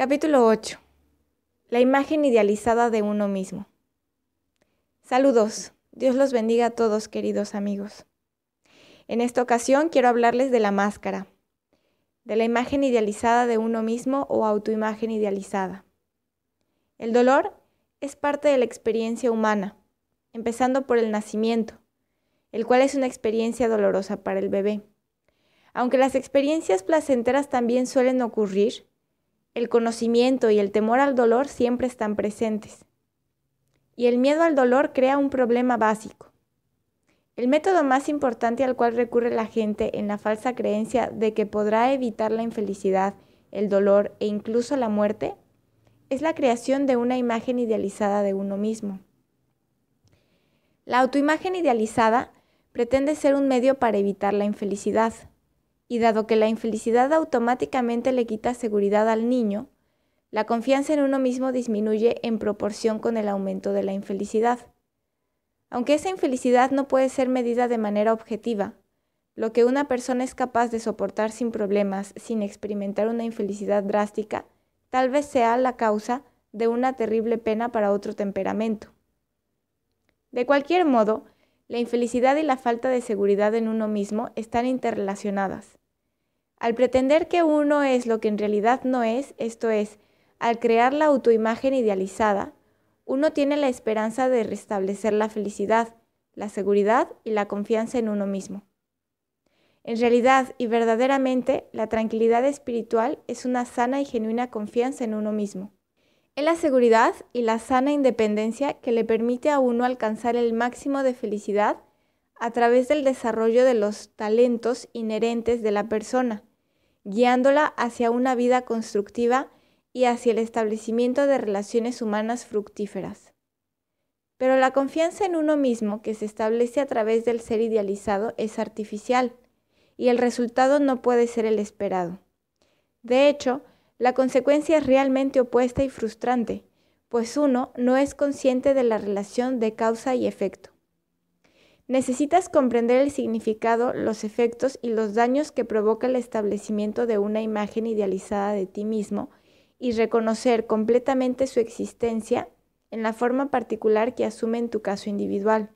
Capítulo 8. La imagen idealizada de uno mismo. Saludos. Dios los bendiga a todos, queridos amigos. En esta ocasión quiero hablarles de la máscara, de la imagen idealizada de uno mismo o autoimagen idealizada. El dolor es parte de la experiencia humana, empezando por el nacimiento, el cual es una experiencia dolorosa para el bebé. Aunque las experiencias placenteras también suelen ocurrir, el conocimiento y el temor al dolor siempre están presentes. Y el miedo al dolor crea un problema básico. El método más importante al cual recurre la gente en la falsa creencia de que podrá evitar la infelicidad, el dolor e incluso la muerte es la creación de una imagen idealizada de uno mismo. La autoimagen idealizada pretende ser un medio para evitar la infelicidad y dado que la infelicidad automáticamente le quita seguridad al niño, la confianza en uno mismo disminuye en proporción con el aumento de la infelicidad. Aunque esa infelicidad no puede ser medida de manera objetiva, lo que una persona es capaz de soportar sin problemas, sin experimentar una infelicidad drástica, tal vez sea la causa de una terrible pena para otro temperamento. De cualquier modo, la infelicidad y la falta de seguridad en uno mismo están interrelacionadas. Al pretender que uno es lo que en realidad no es, esto es, al crear la autoimagen idealizada, uno tiene la esperanza de restablecer la felicidad, la seguridad y la confianza en uno mismo. En realidad y verdaderamente, la tranquilidad espiritual es una sana y genuina confianza en uno mismo. Es la seguridad y la sana independencia que le permite a uno alcanzar el máximo de felicidad a través del desarrollo de los talentos inherentes de la persona, guiándola hacia una vida constructiva y hacia el establecimiento de relaciones humanas fructíferas. Pero la confianza en uno mismo que se establece a través del ser idealizado es artificial y el resultado no puede ser el esperado. De hecho, la consecuencia es realmente opuesta y frustrante, pues uno no es consciente de la relación de causa y efecto. Necesitas comprender el significado, los efectos y los daños que provoca el establecimiento de una imagen idealizada de ti mismo y reconocer completamente su existencia en la forma particular que asume en tu caso individual.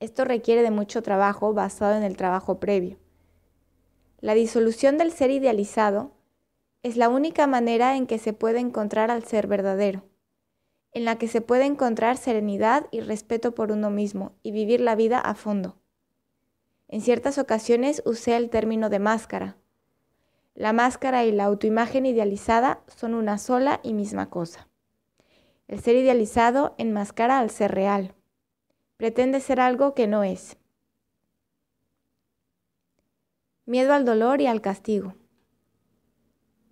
Esto requiere de mucho trabajo basado en el trabajo previo. La disolución del ser idealizado es la única manera en que se puede encontrar al ser verdadero en la que se puede encontrar serenidad y respeto por uno mismo y vivir la vida a fondo. En ciertas ocasiones usé el término de máscara. La máscara y la autoimagen idealizada son una sola y misma cosa. El ser idealizado enmascara al ser real. Pretende ser algo que no es. Miedo al dolor y al castigo.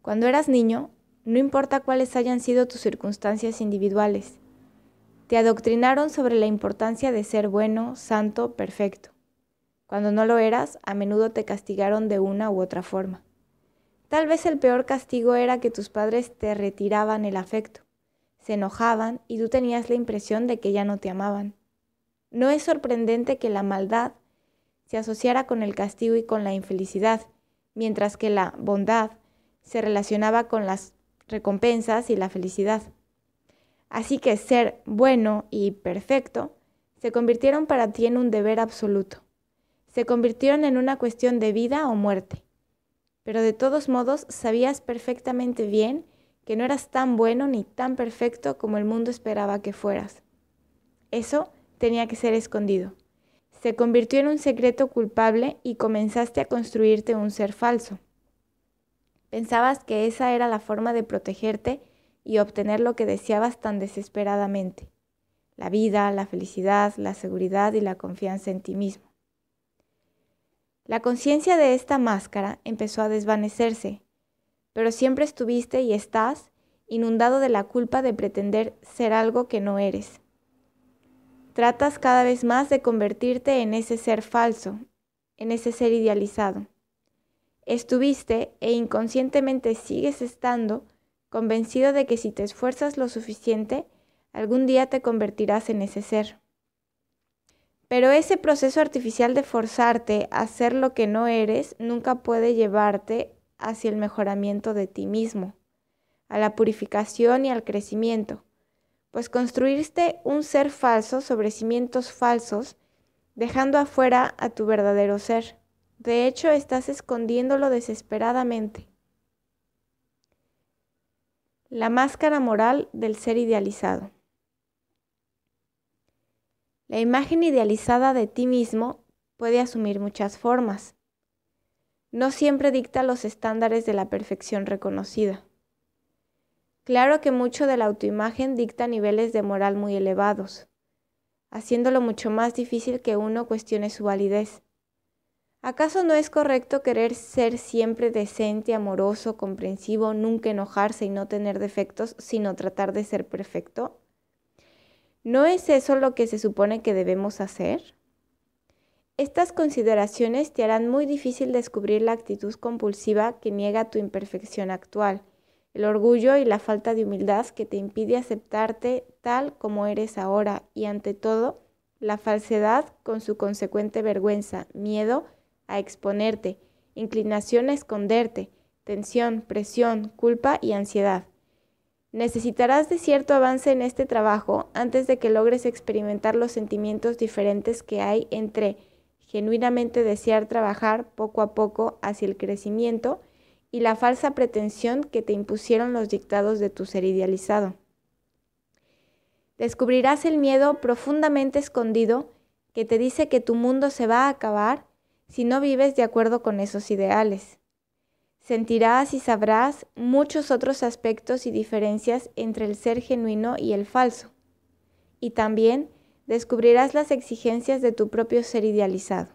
Cuando eras niño, no importa cuáles hayan sido tus circunstancias individuales. Te adoctrinaron sobre la importancia de ser bueno, santo, perfecto. Cuando no lo eras, a menudo te castigaron de una u otra forma. Tal vez el peor castigo era que tus padres te retiraban el afecto, se enojaban y tú tenías la impresión de que ya no te amaban. No es sorprendente que la maldad se asociara con el castigo y con la infelicidad, mientras que la bondad se relacionaba con las recompensas y la felicidad. Así que ser bueno y perfecto se convirtieron para ti en un deber absoluto. Se convirtieron en una cuestión de vida o muerte. Pero de todos modos sabías perfectamente bien que no eras tan bueno ni tan perfecto como el mundo esperaba que fueras. Eso tenía que ser escondido. Se convirtió en un secreto culpable y comenzaste a construirte un ser falso. Pensabas que esa era la forma de protegerte y obtener lo que deseabas tan desesperadamente, la vida, la felicidad, la seguridad y la confianza en ti mismo. La conciencia de esta máscara empezó a desvanecerse, pero siempre estuviste y estás inundado de la culpa de pretender ser algo que no eres. Tratas cada vez más de convertirte en ese ser falso, en ese ser idealizado. Estuviste e inconscientemente sigues estando convencido de que si te esfuerzas lo suficiente, algún día te convertirás en ese ser. Pero ese proceso artificial de forzarte a ser lo que no eres nunca puede llevarte hacia el mejoramiento de ti mismo, a la purificación y al crecimiento, pues construirte un ser falso sobre cimientos falsos, dejando afuera a tu verdadero ser. De hecho, estás escondiéndolo desesperadamente. La máscara moral del ser idealizado. La imagen idealizada de ti mismo puede asumir muchas formas. No siempre dicta los estándares de la perfección reconocida. Claro que mucho de la autoimagen dicta niveles de moral muy elevados, haciéndolo mucho más difícil que uno cuestione su validez. ¿Acaso no es correcto querer ser siempre decente, amoroso, comprensivo, nunca enojarse y no tener defectos, sino tratar de ser perfecto? ¿No es eso lo que se supone que debemos hacer? Estas consideraciones te harán muy difícil descubrir la actitud compulsiva que niega tu imperfección actual, el orgullo y la falta de humildad que te impide aceptarte tal como eres ahora y ante todo, la falsedad con su consecuente vergüenza, miedo a exponerte, inclinación a esconderte, tensión, presión, culpa y ansiedad. Necesitarás de cierto avance en este trabajo antes de que logres experimentar los sentimientos diferentes que hay entre genuinamente desear trabajar poco a poco hacia el crecimiento y la falsa pretensión que te impusieron los dictados de tu ser idealizado. Descubrirás el miedo profundamente escondido que te dice que tu mundo se va a acabar si no vives de acuerdo con esos ideales. Sentirás y sabrás muchos otros aspectos y diferencias entre el ser genuino y el falso. Y también descubrirás las exigencias de tu propio ser idealizado.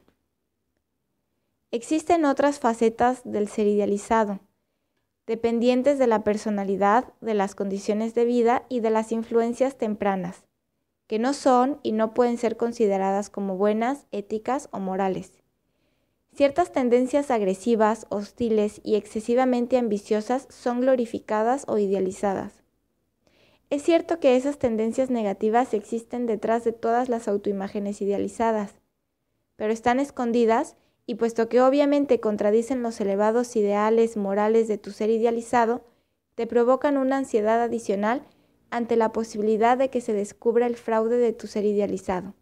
Existen otras facetas del ser idealizado, dependientes de la personalidad, de las condiciones de vida y de las influencias tempranas, que no son y no pueden ser consideradas como buenas, éticas o morales. Ciertas tendencias agresivas, hostiles y excesivamente ambiciosas son glorificadas o idealizadas. Es cierto que esas tendencias negativas existen detrás de todas las autoimágenes idealizadas, pero están escondidas y puesto que obviamente contradicen los elevados ideales morales de tu ser idealizado, te provocan una ansiedad adicional ante la posibilidad de que se descubra el fraude de tu ser idealizado.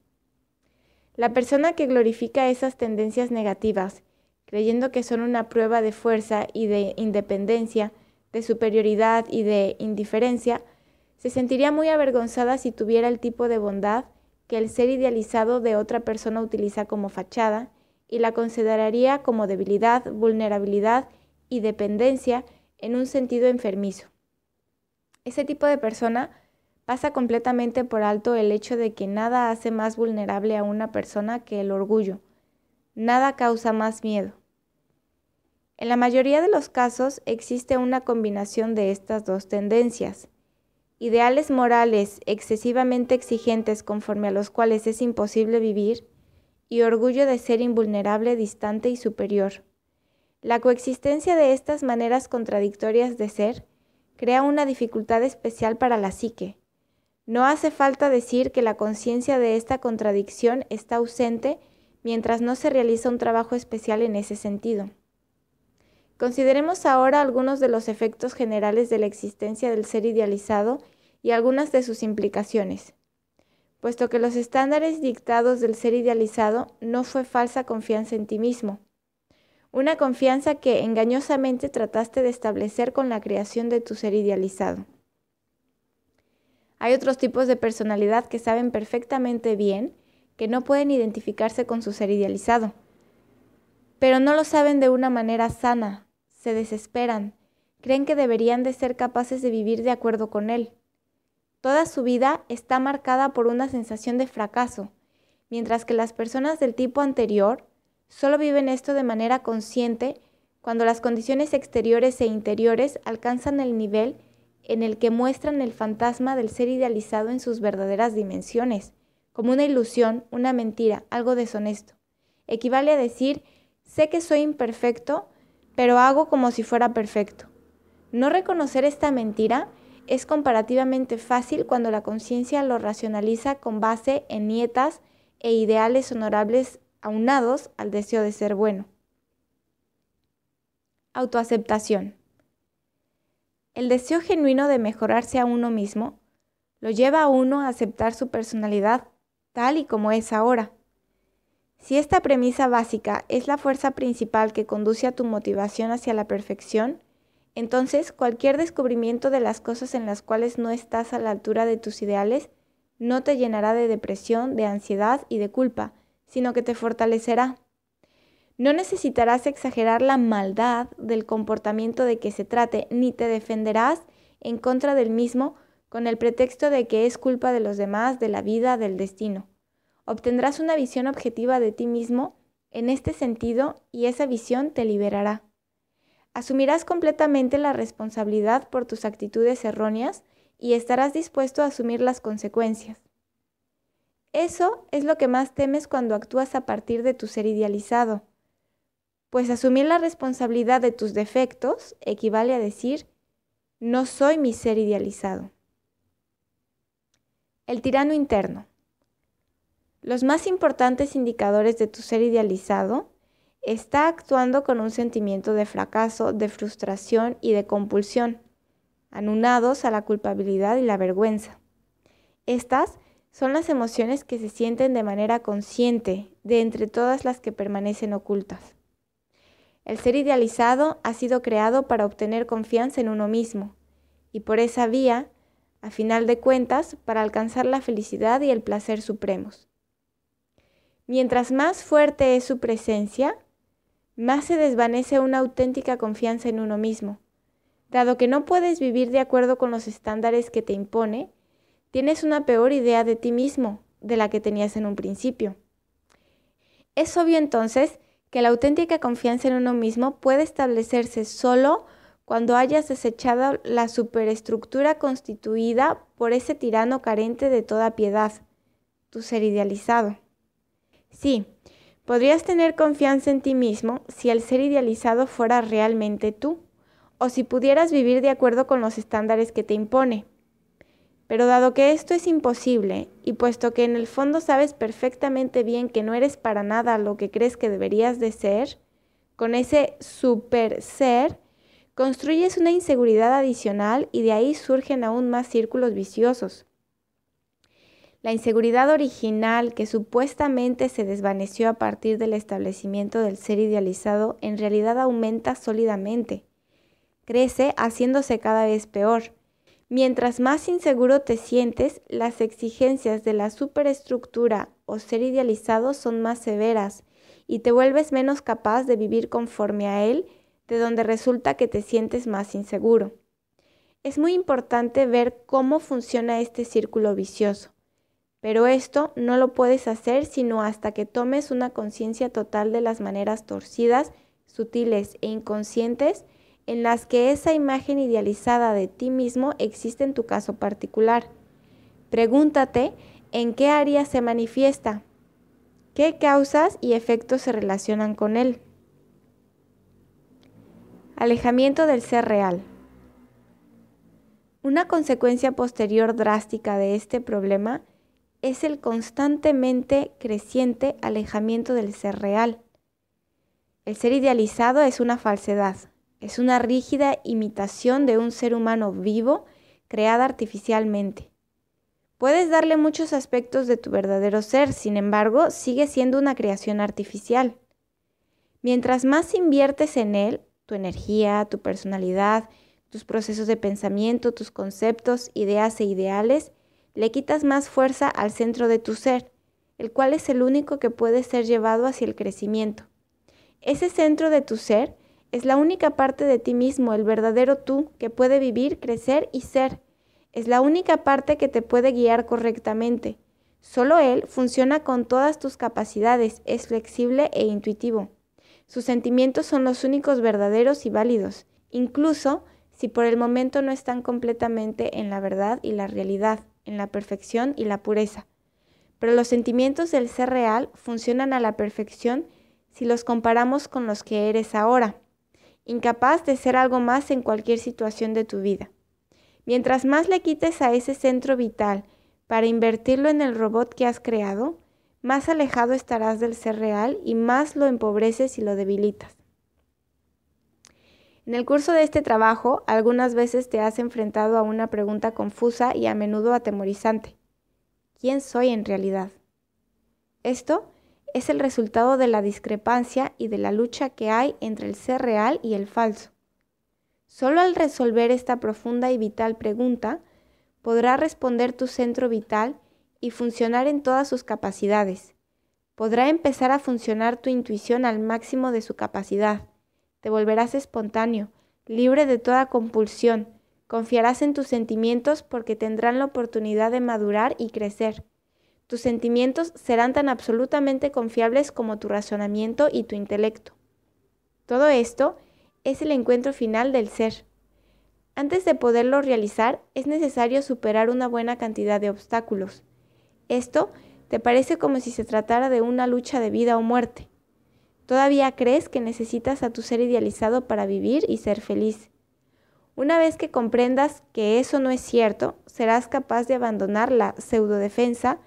La persona que glorifica esas tendencias negativas, creyendo que son una prueba de fuerza y de independencia, de superioridad y de indiferencia, se sentiría muy avergonzada si tuviera el tipo de bondad que el ser idealizado de otra persona utiliza como fachada y la consideraría como debilidad, vulnerabilidad y dependencia en un sentido enfermizo. Ese tipo de persona pasa completamente por alto el hecho de que nada hace más vulnerable a una persona que el orgullo. Nada causa más miedo. En la mayoría de los casos existe una combinación de estas dos tendencias. Ideales morales excesivamente exigentes conforme a los cuales es imposible vivir y orgullo de ser invulnerable, distante y superior. La coexistencia de estas maneras contradictorias de ser crea una dificultad especial para la psique, no hace falta decir que la conciencia de esta contradicción está ausente mientras no se realiza un trabajo especial en ese sentido. Consideremos ahora algunos de los efectos generales de la existencia del ser idealizado y algunas de sus implicaciones. Puesto que los estándares dictados del ser idealizado no fue falsa confianza en ti mismo, una confianza que engañosamente trataste de establecer con la creación de tu ser idealizado. Hay otros tipos de personalidad que saben perfectamente bien que no pueden identificarse con su ser idealizado, pero no lo saben de una manera sana, se desesperan, creen que deberían de ser capaces de vivir de acuerdo con él. Toda su vida está marcada por una sensación de fracaso, mientras que las personas del tipo anterior solo viven esto de manera consciente cuando las condiciones exteriores e interiores alcanzan el nivel en el que muestran el fantasma del ser idealizado en sus verdaderas dimensiones, como una ilusión, una mentira, algo deshonesto. Equivale a decir, sé que soy imperfecto, pero hago como si fuera perfecto. No reconocer esta mentira es comparativamente fácil cuando la conciencia lo racionaliza con base en nietas e ideales honorables aunados al deseo de ser bueno. Autoaceptación. El deseo genuino de mejorarse a uno mismo lo lleva a uno a aceptar su personalidad tal y como es ahora. Si esta premisa básica es la fuerza principal que conduce a tu motivación hacia la perfección, entonces cualquier descubrimiento de las cosas en las cuales no estás a la altura de tus ideales no te llenará de depresión, de ansiedad y de culpa, sino que te fortalecerá. No necesitarás exagerar la maldad del comportamiento de que se trate, ni te defenderás en contra del mismo con el pretexto de que es culpa de los demás, de la vida, del destino. Obtendrás una visión objetiva de ti mismo en este sentido y esa visión te liberará. Asumirás completamente la responsabilidad por tus actitudes erróneas y estarás dispuesto a asumir las consecuencias. Eso es lo que más temes cuando actúas a partir de tu ser idealizado pues asumir la responsabilidad de tus defectos equivale a decir, no soy mi ser idealizado. El tirano interno. Los más importantes indicadores de tu ser idealizado está actuando con un sentimiento de fracaso, de frustración y de compulsión, anunados a la culpabilidad y la vergüenza. Estas son las emociones que se sienten de manera consciente de entre todas las que permanecen ocultas. El ser idealizado ha sido creado para obtener confianza en uno mismo y por esa vía, a final de cuentas, para alcanzar la felicidad y el placer supremos. Mientras más fuerte es su presencia, más se desvanece una auténtica confianza en uno mismo. Dado que no puedes vivir de acuerdo con los estándares que te impone, tienes una peor idea de ti mismo de la que tenías en un principio. Es obvio entonces que la auténtica confianza en uno mismo puede establecerse solo cuando hayas desechado la superestructura constituida por ese tirano carente de toda piedad, tu ser idealizado. Sí, podrías tener confianza en ti mismo si el ser idealizado fuera realmente tú, o si pudieras vivir de acuerdo con los estándares que te impone, pero dado que esto es imposible, y puesto que en el fondo sabes perfectamente bien que no eres para nada lo que crees que deberías de ser, con ese super ser, construyes una inseguridad adicional y de ahí surgen aún más círculos viciosos. La inseguridad original que supuestamente se desvaneció a partir del establecimiento del ser idealizado en realidad aumenta sólidamente, crece haciéndose cada vez peor Mientras más inseguro te sientes, las exigencias de la superestructura o ser idealizado son más severas y te vuelves menos capaz de vivir conforme a él, de donde resulta que te sientes más inseguro. Es muy importante ver cómo funciona este círculo vicioso, pero esto no lo puedes hacer sino hasta que tomes una conciencia total de las maneras torcidas, sutiles e inconscientes en las que esa imagen idealizada de ti mismo existe en tu caso particular. Pregúntate en qué área se manifiesta, qué causas y efectos se relacionan con él. Alejamiento del ser real. Una consecuencia posterior drástica de este problema es el constantemente creciente alejamiento del ser real. El ser idealizado es una falsedad, es una rígida imitación de un ser humano vivo creada artificialmente. Puedes darle muchos aspectos de tu verdadero ser, sin embargo, sigue siendo una creación artificial. Mientras más inviertes en él, tu energía, tu personalidad, tus procesos de pensamiento, tus conceptos, ideas e ideales, le quitas más fuerza al centro de tu ser, el cual es el único que puede ser llevado hacia el crecimiento. Ese centro de tu ser es la única parte de ti mismo, el verdadero tú, que puede vivir, crecer y ser. Es la única parte que te puede guiar correctamente. Solo él funciona con todas tus capacidades, es flexible e intuitivo. Sus sentimientos son los únicos verdaderos y válidos, incluso si por el momento no están completamente en la verdad y la realidad, en la perfección y la pureza. Pero los sentimientos del ser real funcionan a la perfección si los comparamos con los que eres ahora incapaz de ser algo más en cualquier situación de tu vida. Mientras más le quites a ese centro vital para invertirlo en el robot que has creado, más alejado estarás del ser real y más lo empobreces y lo debilitas. En el curso de este trabajo, algunas veces te has enfrentado a una pregunta confusa y a menudo atemorizante. ¿Quién soy en realidad? Esto es el resultado de la discrepancia y de la lucha que hay entre el ser real y el falso. Solo al resolver esta profunda y vital pregunta, podrá responder tu centro vital y funcionar en todas sus capacidades. Podrá empezar a funcionar tu intuición al máximo de su capacidad. Te volverás espontáneo, libre de toda compulsión. Confiarás en tus sentimientos porque tendrán la oportunidad de madurar y crecer. Tus sentimientos serán tan absolutamente confiables como tu razonamiento y tu intelecto. Todo esto es el encuentro final del ser. Antes de poderlo realizar, es necesario superar una buena cantidad de obstáculos. Esto te parece como si se tratara de una lucha de vida o muerte. Todavía crees que necesitas a tu ser idealizado para vivir y ser feliz. Una vez que comprendas que eso no es cierto, serás capaz de abandonar la pseudo-defensa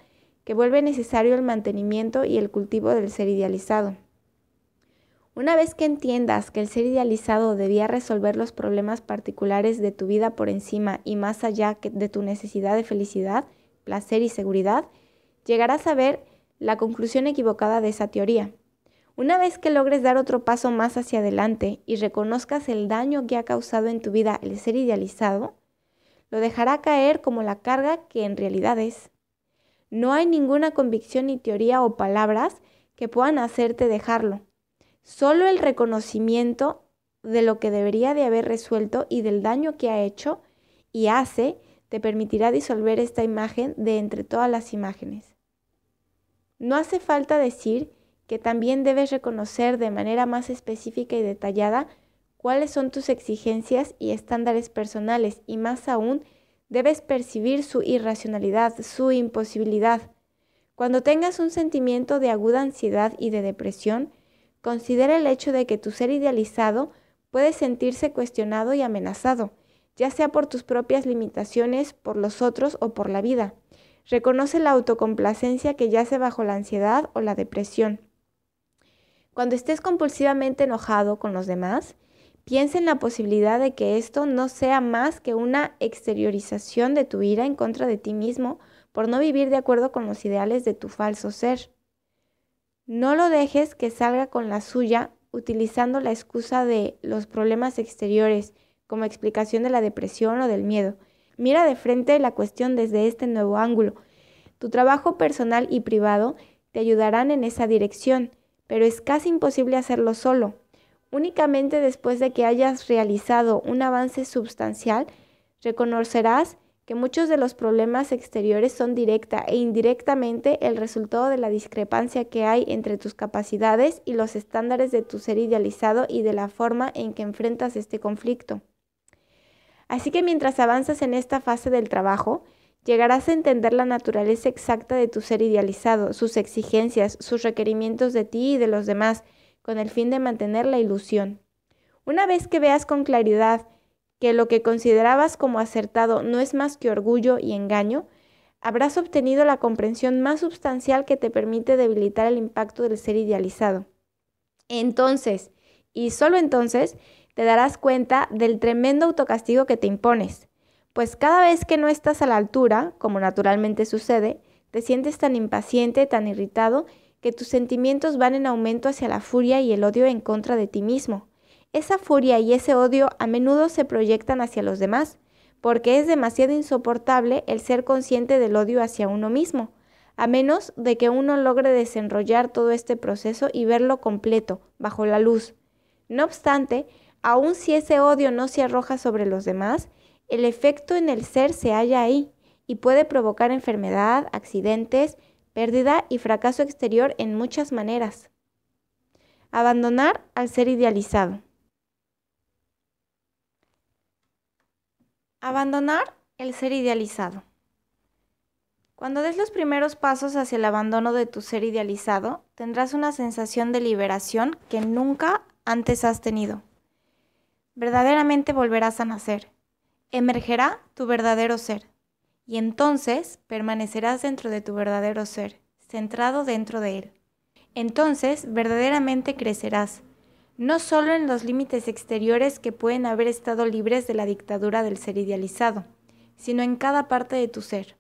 que vuelve necesario el mantenimiento y el cultivo del ser idealizado. Una vez que entiendas que el ser idealizado debía resolver los problemas particulares de tu vida por encima y más allá de tu necesidad de felicidad, placer y seguridad, llegarás a ver la conclusión equivocada de esa teoría. Una vez que logres dar otro paso más hacia adelante y reconozcas el daño que ha causado en tu vida el ser idealizado, lo dejará caer como la carga que en realidad es. No hay ninguna convicción ni teoría o palabras que puedan hacerte dejarlo. Solo el reconocimiento de lo que debería de haber resuelto y del daño que ha hecho y hace te permitirá disolver esta imagen de entre todas las imágenes. No hace falta decir que también debes reconocer de manera más específica y detallada cuáles son tus exigencias y estándares personales y más aún debes percibir su irracionalidad, su imposibilidad. Cuando tengas un sentimiento de aguda ansiedad y de depresión, considera el hecho de que tu ser idealizado puede sentirse cuestionado y amenazado, ya sea por tus propias limitaciones, por los otros o por la vida. Reconoce la autocomplacencia que yace bajo la ansiedad o la depresión. Cuando estés compulsivamente enojado con los demás, Piensa en la posibilidad de que esto no sea más que una exteriorización de tu ira en contra de ti mismo por no vivir de acuerdo con los ideales de tu falso ser. No lo dejes que salga con la suya utilizando la excusa de los problemas exteriores como explicación de la depresión o del miedo. Mira de frente la cuestión desde este nuevo ángulo. Tu trabajo personal y privado te ayudarán en esa dirección, pero es casi imposible hacerlo solo. Únicamente después de que hayas realizado un avance sustancial, reconocerás que muchos de los problemas exteriores son directa e indirectamente el resultado de la discrepancia que hay entre tus capacidades y los estándares de tu ser idealizado y de la forma en que enfrentas este conflicto. Así que mientras avanzas en esta fase del trabajo, llegarás a entender la naturaleza exacta de tu ser idealizado, sus exigencias, sus requerimientos de ti y de los demás, con el fin de mantener la ilusión. Una vez que veas con claridad que lo que considerabas como acertado no es más que orgullo y engaño, habrás obtenido la comprensión más sustancial que te permite debilitar el impacto del ser idealizado. Entonces, y solo entonces, te darás cuenta del tremendo autocastigo que te impones, pues cada vez que no estás a la altura, como naturalmente sucede, te sientes tan impaciente, tan irritado que tus sentimientos van en aumento hacia la furia y el odio en contra de ti mismo. Esa furia y ese odio a menudo se proyectan hacia los demás, porque es demasiado insoportable el ser consciente del odio hacia uno mismo, a menos de que uno logre desenrollar todo este proceso y verlo completo, bajo la luz. No obstante, aun si ese odio no se arroja sobre los demás, el efecto en el ser se halla ahí y puede provocar enfermedad, accidentes, pérdida y fracaso exterior en muchas maneras. Abandonar al ser idealizado. Abandonar el ser idealizado. Cuando des los primeros pasos hacia el abandono de tu ser idealizado, tendrás una sensación de liberación que nunca antes has tenido. Verdaderamente volverás a nacer. Emergerá tu verdadero ser y entonces permanecerás dentro de tu verdadero ser, centrado dentro de él. Entonces verdaderamente crecerás, no solo en los límites exteriores que pueden haber estado libres de la dictadura del ser idealizado, sino en cada parte de tu ser.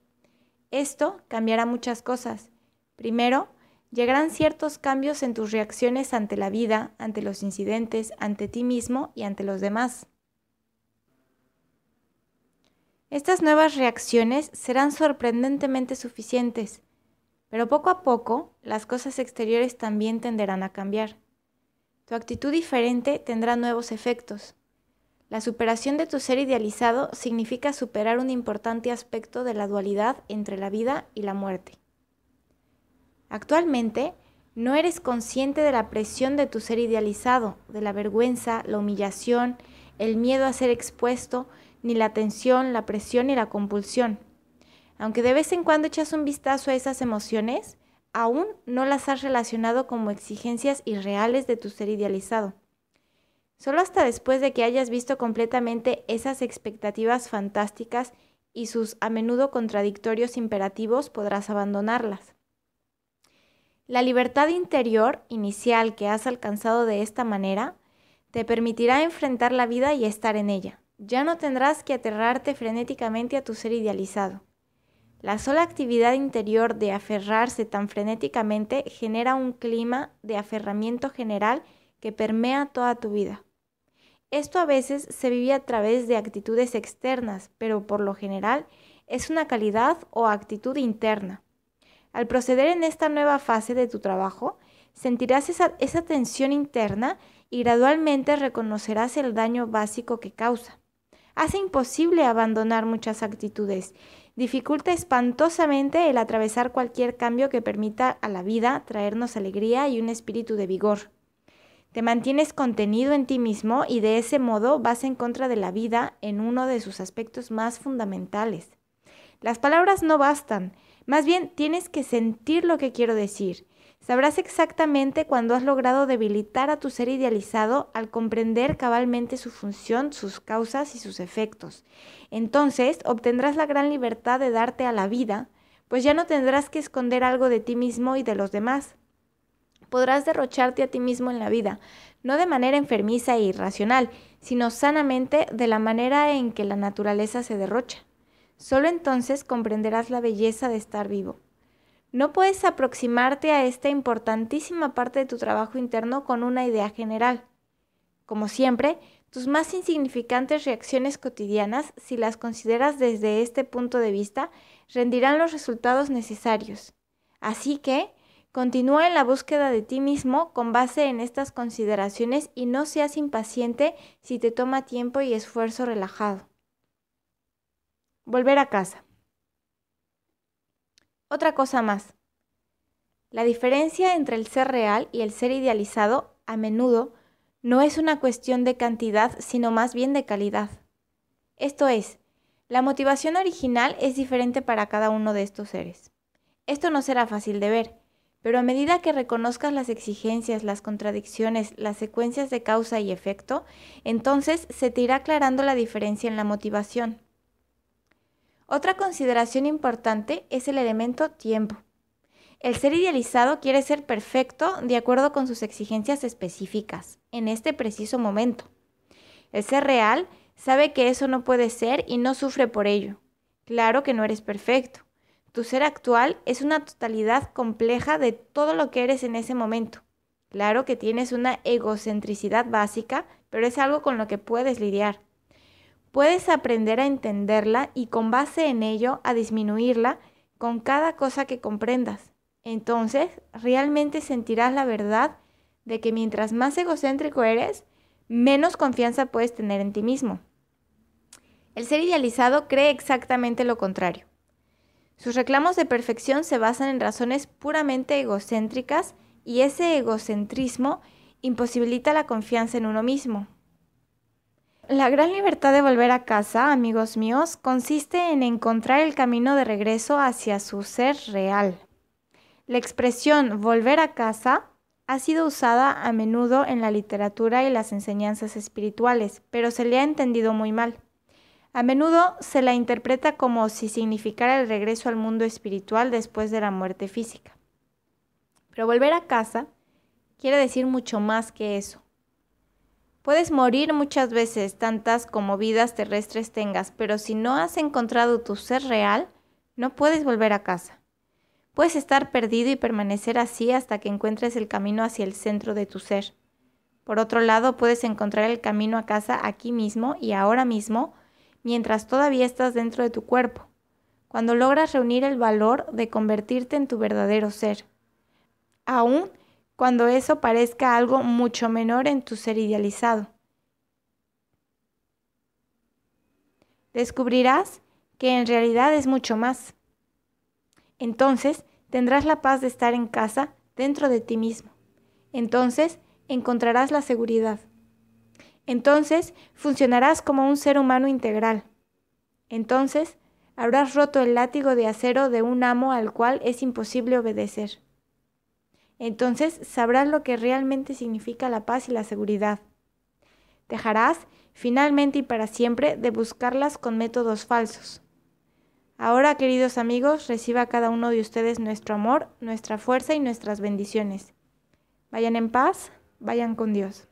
Esto cambiará muchas cosas. Primero, llegarán ciertos cambios en tus reacciones ante la vida, ante los incidentes, ante ti mismo y ante los demás. Estas nuevas reacciones serán sorprendentemente suficientes, pero poco a poco las cosas exteriores también tenderán a cambiar. Tu actitud diferente tendrá nuevos efectos. La superación de tu ser idealizado significa superar un importante aspecto de la dualidad entre la vida y la muerte. Actualmente, no eres consciente de la presión de tu ser idealizado, de la vergüenza, la humillación, el miedo a ser expuesto ni la tensión, la presión ni la compulsión. Aunque de vez en cuando echas un vistazo a esas emociones, aún no las has relacionado como exigencias irreales de tu ser idealizado. Solo hasta después de que hayas visto completamente esas expectativas fantásticas y sus a menudo contradictorios imperativos podrás abandonarlas. La libertad interior inicial que has alcanzado de esta manera te permitirá enfrentar la vida y estar en ella. Ya no tendrás que aterrarte frenéticamente a tu ser idealizado. La sola actividad interior de aferrarse tan frenéticamente genera un clima de aferramiento general que permea toda tu vida. Esto a veces se vive a través de actitudes externas, pero por lo general es una calidad o actitud interna. Al proceder en esta nueva fase de tu trabajo, sentirás esa, tensión interna y gradualmente reconocerás el daño básico que causa hace imposible abandonar muchas actitudes, dificulta espantosamente el atravesar cualquier cambio que permita a la vida traernos alegría y un espíritu de vigor. Te mantienes contenido en ti mismo y de ese modo vas en contra de la vida en uno de sus aspectos más fundamentales. Las palabras no bastan, más bien tienes que sentir lo que quiero decir, Sabrás exactamente cuando has logrado debilitar a tu ser idealizado al comprender cabalmente su función, sus causas y sus efectos. Entonces obtendrás la gran libertad de darte a la vida, pues ya no tendrás que esconder algo de ti mismo y de los demás. Podrás derrocharte a ti mismo en la vida, no de manera enfermiza e irracional, sino sanamente de la manera en que la naturaleza se derrocha. Solo entonces comprenderás la belleza de estar vivo. No puedes aproximarte a esta importantísima parte de tu trabajo interno con una idea general. Como siempre, tus más insignificantes reacciones cotidianas, si las consideras desde este punto de vista, rendirán los resultados necesarios. Así que, continúa en la búsqueda de ti mismo con base en estas consideraciones y no seas impaciente si te toma tiempo y esfuerzo relajado. Volver a casa. Otra cosa más. La diferencia entre el ser real y el ser idealizado, a menudo, no es una cuestión de cantidad, sino más bien de calidad. Esto es, la motivación original es diferente para cada uno de estos seres. Esto no será fácil de ver, pero a medida que reconozcas las exigencias, las contradicciones, las secuencias de causa y efecto, entonces se te irá aclarando la diferencia en la motivación. Otra consideración importante es el elemento tiempo. El ser idealizado quiere ser perfecto de acuerdo con sus exigencias específicas, en este preciso momento. El ser real sabe que eso no puede ser y no sufre por ello. Claro que no eres perfecto. Tu ser actual es una totalidad compleja de todo lo que eres en ese momento. Claro que tienes una egocentricidad básica, pero es algo con lo que puedes lidiar puedes aprender a entenderla y con base en ello a disminuirla con cada cosa que comprendas. Entonces, realmente sentirás la verdad de que mientras más egocéntrico eres, menos confianza puedes tener en ti mismo. El ser idealizado cree exactamente lo contrario. Sus reclamos de perfección se basan en razones puramente egocéntricas y ese egocentrismo imposibilita la confianza en uno mismo, la gran libertad de volver a casa, amigos míos, consiste en encontrar el camino de regreso hacia su ser real. La expresión volver a casa ha sido usada a menudo en la literatura y las enseñanzas espirituales, pero se le ha entendido muy mal. A menudo se la interpreta como si significara el regreso al mundo espiritual después de la muerte física. Pero volver a casa quiere decir mucho más que eso. Puedes morir muchas veces, tantas como vidas terrestres tengas, pero si no has encontrado tu ser real, no puedes volver a casa. Puedes estar perdido y permanecer así hasta que encuentres el camino hacia el centro de tu ser. Por otro lado, puedes encontrar el camino a casa aquí mismo y ahora mismo, mientras todavía estás dentro de tu cuerpo, cuando logras reunir el valor de convertirte en tu verdadero ser. Aún cuando eso parezca algo mucho menor en tu ser idealizado. Descubrirás que en realidad es mucho más. Entonces tendrás la paz de estar en casa dentro de ti mismo. Entonces encontrarás la seguridad. Entonces funcionarás como un ser humano integral. Entonces habrás roto el látigo de acero de un amo al cual es imposible obedecer. Entonces sabrás lo que realmente significa la paz y la seguridad. Dejarás, finalmente y para siempre, de buscarlas con métodos falsos. Ahora, queridos amigos, reciba cada uno de ustedes nuestro amor, nuestra fuerza y nuestras bendiciones. Vayan en paz, vayan con Dios.